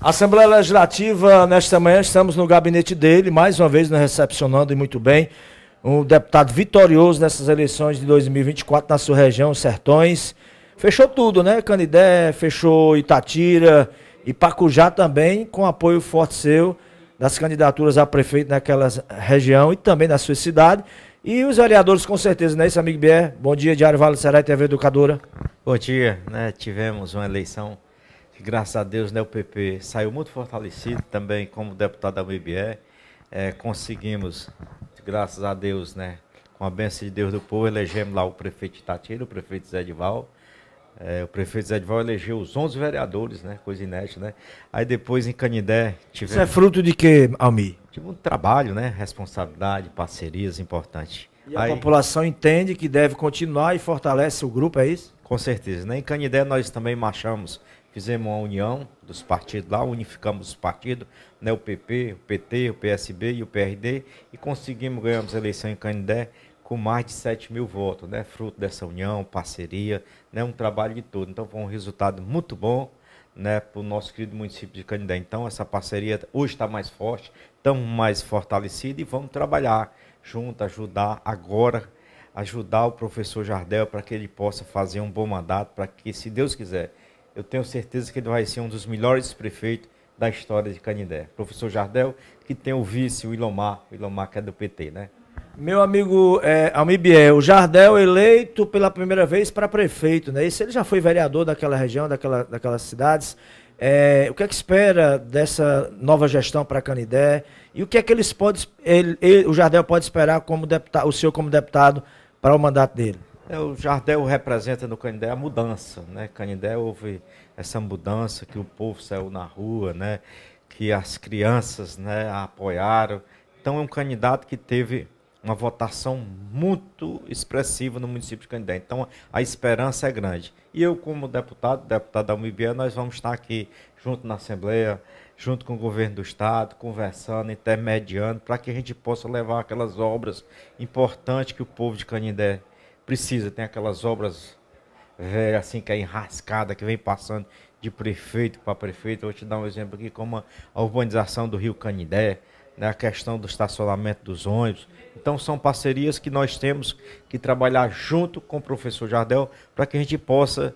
Assembleia Legislativa, nesta manhã, estamos no gabinete dele, mais uma vez nos recepcionando e muito bem. Um deputado vitorioso nessas eleições de 2024 na sua região, Sertões. Fechou tudo, né? Canidé, fechou Itatira e Pacujá também, com apoio forte seu das candidaturas a prefeito naquela região e também na sua cidade. E os vereadores, com certeza, né, isso, amigo Bier? Bom dia, Diário Vale Será e TV Educadora. Bom dia, né? Tivemos uma eleição que graças a Deus né, o PP saiu muito fortalecido também como deputado da UIBE. É, conseguimos, graças a Deus, né, com a bênção de Deus do povo, elegemos lá o prefeito Itatira, o prefeito Zé Dival. É, o prefeito Zé Dival elegeu os 11 vereadores, né? Coisa inédita, né? Aí depois em Canidé tivemos... Isso é fruto de quê, Almi? Tive um trabalho, né? Responsabilidade, parcerias importantes. E Aí, a população entende que deve continuar e fortalece o grupo, é isso? Com certeza. Né? Em Canidé nós também marchamos fizemos uma união dos partidos lá, unificamos os partidos, né, o PP, o PT, o PSB e o PRD, e conseguimos, ganhamos a eleição em Canindé com mais de 7 mil votos, né, fruto dessa união, parceria, né, um trabalho de todo. Então foi um resultado muito bom né, para o nosso querido município de Canindé. Então essa parceria hoje está mais forte, estamos mais fortalecidos e vamos trabalhar junto, ajudar agora ajudar o professor Jardel para que ele possa fazer um bom mandato, para que, se Deus quiser, eu tenho certeza que ele vai ser um dos melhores prefeitos da história de Canindé. Professor Jardel, que tem o vice, o Ilomar, o Ilomar que é do PT, né? Meu amigo é, Almibiel, o Jardel eleito pela primeira vez para prefeito, né? Se ele já foi vereador daquela região, daquela, daquelas cidades. É, o que é que espera dessa nova gestão para Canidé? E o que é que eles podem, ele, ele, o Jardel pode esperar como deputado, o senhor como deputado para o mandato dele? É, o Jardel representa no Canindé a mudança, né? Canindé houve essa mudança que o povo saiu na rua, né? Que as crianças, né, apoiaram. Então é um candidato que teve uma votação muito expressiva no município de Canindé. Então a esperança é grande. E eu como deputado, deputado da UMBA, nós vamos estar aqui junto na Assembleia, junto com o governo do estado, conversando, intermediando para que a gente possa levar aquelas obras importantes que o povo de Canindé precisa, tem aquelas obras velhas é, assim que é enrascada, que vem passando de prefeito para prefeito. Vou te dar um exemplo aqui, como a urbanização do Rio Canidé, né, a questão do estacionamento dos ônibus. Então são parcerias que nós temos que trabalhar junto com o professor Jardel para que a gente possa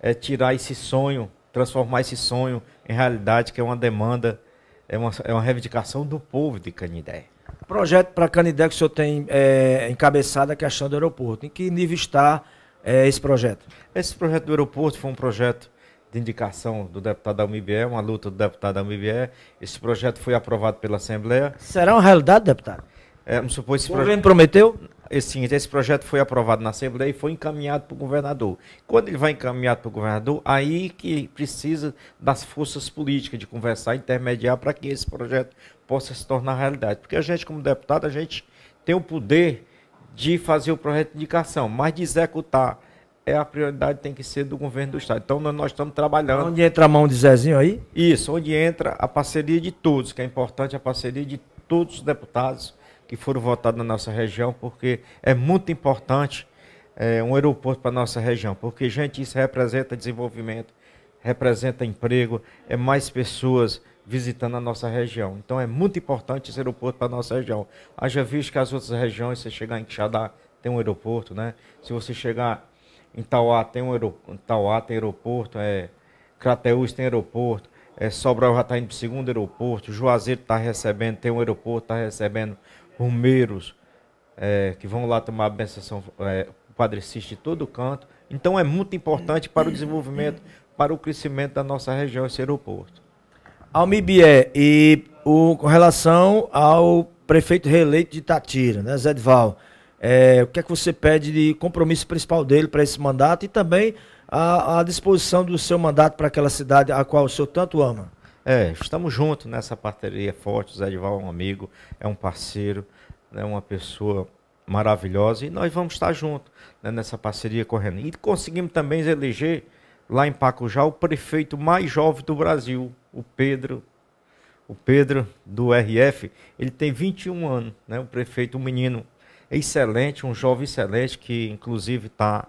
é, tirar esse sonho, transformar esse sonho em realidade, que é uma demanda, é uma, é uma reivindicação do povo de Canidé. Projeto para Canidé que o senhor tem é, encabeçado é a questão do aeroporto. Em que nível está é, esse projeto? Esse projeto do aeroporto foi um projeto de indicação do deputado Almibier, uma luta do deputado Almibier. Esse projeto foi aprovado pela Assembleia. Será uma realidade, deputado? É, vamos supor esse o projeto... governo prometeu? esse projeto foi aprovado na Assembleia e foi encaminhado para o governador. Quando ele vai encaminhado para o governador, aí que precisa das forças políticas de conversar, intermediar para que esse projeto possa se tornar realidade. Porque a gente, como deputado, a gente tem o poder de fazer o projeto de indicação, mas de executar é a prioridade tem que ser do governo do estado. Então nós, estamos trabalhando. Onde entra a mão de Zezinho aí? Isso, onde entra a parceria de todos, que é importante a parceria de todos os deputados, que foram votados na nossa região, porque é muito importante é, um aeroporto para a nossa região, porque, gente, isso representa desenvolvimento, representa emprego, é mais pessoas visitando a nossa região. Então é muito importante esse aeroporto para a nossa região. Haja visto que as outras regiões, se chegar em Quixadá, tem um aeroporto, né? Se você chegar em Tauá, tem um aeroporto, Tauá tem aeroporto, é, Crateús tem aeroporto, é, Sobral já está indo para o segundo aeroporto, Juazeiro está recebendo, tem um aeroporto, está recebendo romeiros é, que vão lá tomar a benção, é, o Padre Cícero de todo canto. Então é muito importante para o desenvolvimento, para o crescimento da nossa região esse aeroporto. Almibié, e o, com relação ao prefeito reeleito de Itatira, né, Zé Dival, é, o que é que você pede de compromisso principal dele para esse mandato e também a, a disposição do seu mandato para aquela cidade a qual o senhor tanto ama? É, estamos juntos nessa parceria forte. O Zé Dival é um amigo, é um parceiro, é né, uma pessoa maravilhosa e nós vamos estar juntos né, nessa parceria correndo. E conseguimos também eleger lá em Pacujá o prefeito mais jovem do Brasil, o Pedro. O Pedro do RF, ele tem 21 anos, né? O prefeito, um menino excelente, um jovem excelente que inclusive está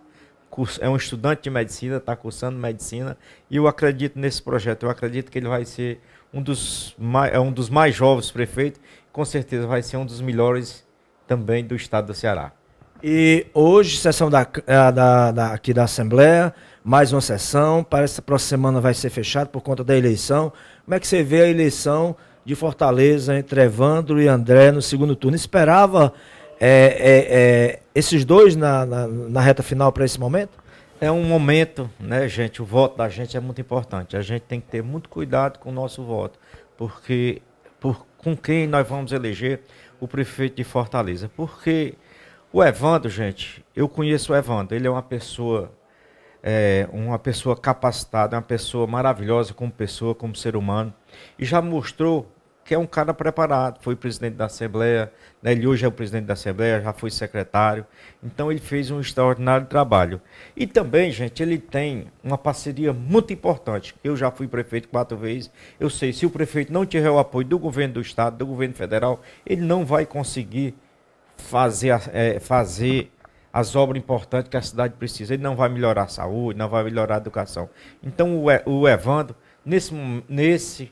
é um estudante de medicina, está cursando medicina, e eu acredito nesse projeto. Eu acredito que ele vai ser um dos mais, é um dos mais jovens prefeitos, com certeza vai ser um dos melhores também do estado do Ceará. E hoje, sessão da, é, da, da, aqui da Assembleia, mais uma sessão. Parece que a próxima semana vai ser fechada por conta da eleição. Como é que você vê a eleição de Fortaleza entre Evandro e André no segundo turno? Esperava é, é, é, esses dois na, na, na reta final para esse momento? É um momento, né, gente? O voto da gente é muito importante. A gente tem que ter muito cuidado com o nosso voto, porque por, com quem nós vamos eleger o prefeito de Fortaleza. Porque o Evandro, gente, eu conheço o Evandro, ele é uma pessoa é, uma pessoa capacitada, uma pessoa maravilhosa como pessoa, como ser humano, e já mostrou que é um cara preparado, foi presidente da Assembleia, né? ele hoje é o presidente da Assembleia, já foi secretário, então ele fez um extraordinário trabalho. E também, gente, ele tem uma parceria muito importante. Eu já fui prefeito quatro vezes, eu sei, se o prefeito não tiver o apoio do governo do Estado, do governo federal, ele não vai conseguir fazer, é, fazer as obras importantes que a cidade precisa. Ele não vai melhorar a saúde, não vai melhorar a educação. Então, o, o Evandro, nesse, nesse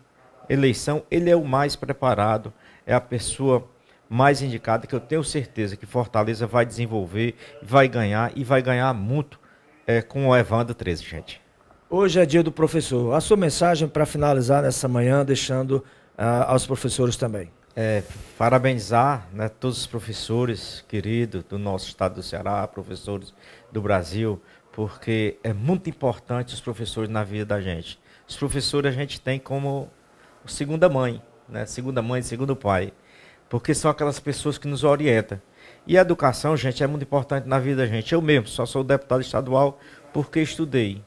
eleição, ele é o mais preparado, é a pessoa mais indicada que eu tenho certeza que Fortaleza vai desenvolver, vai ganhar e vai ganhar muito é, com o Evandro 13, gente. Hoje é dia do professor. A sua mensagem para finalizar nessa manhã, deixando uh, aos professores também. É, parabenizar né, todos os professores queridos do nosso estado do Ceará, professores do Brasil, porque é muito importante os professores na vida da gente. Os professores a gente tem como segunda mãe, né? Segunda mãe, segundo pai. Porque são aquelas pessoas que nos orientam. E a educação, gente, é muito importante na vida da gente. Eu mesmo só sou deputado estadual porque estudei.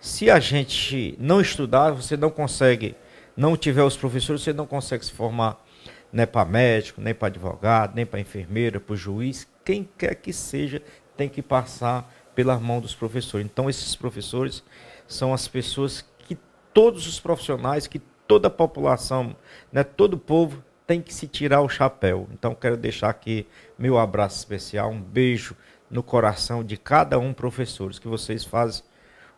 Se a gente não estudar, você não consegue, não tiver os professores, você não consegue se formar nem né, para médico, nem para advogado, nem para enfermeira, para juiz, quem quer que seja, tem que passar pela mão dos professores. Então, esses professores são as pessoas que todos os profissionais que toda a população, né, todo o povo tem que se tirar o chapéu. Então quero deixar aqui meu abraço especial, um beijo no coração de cada um professores que vocês fazem.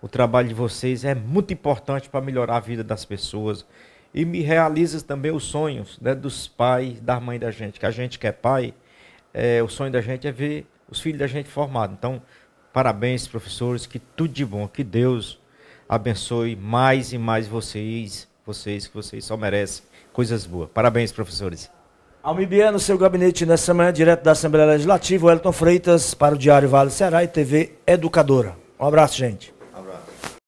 O trabalho de vocês é muito importante para melhorar a vida das pessoas e me realiza também os sonhos né, dos pais, da mãe da gente, que a gente que é pai, é, o sonho da gente é ver os filhos da gente formados. Então, parabéns, professores, que tudo de bom, que Deus abençoe mais e mais vocês vocês, que vocês só merecem coisas boas. Parabéns, professores. Almibiano, seu gabinete nessa manhã, direto da Assembleia Legislativa, Elton Freitas, para o Diário Vale Ceará e TV Educadora. Um abraço, gente.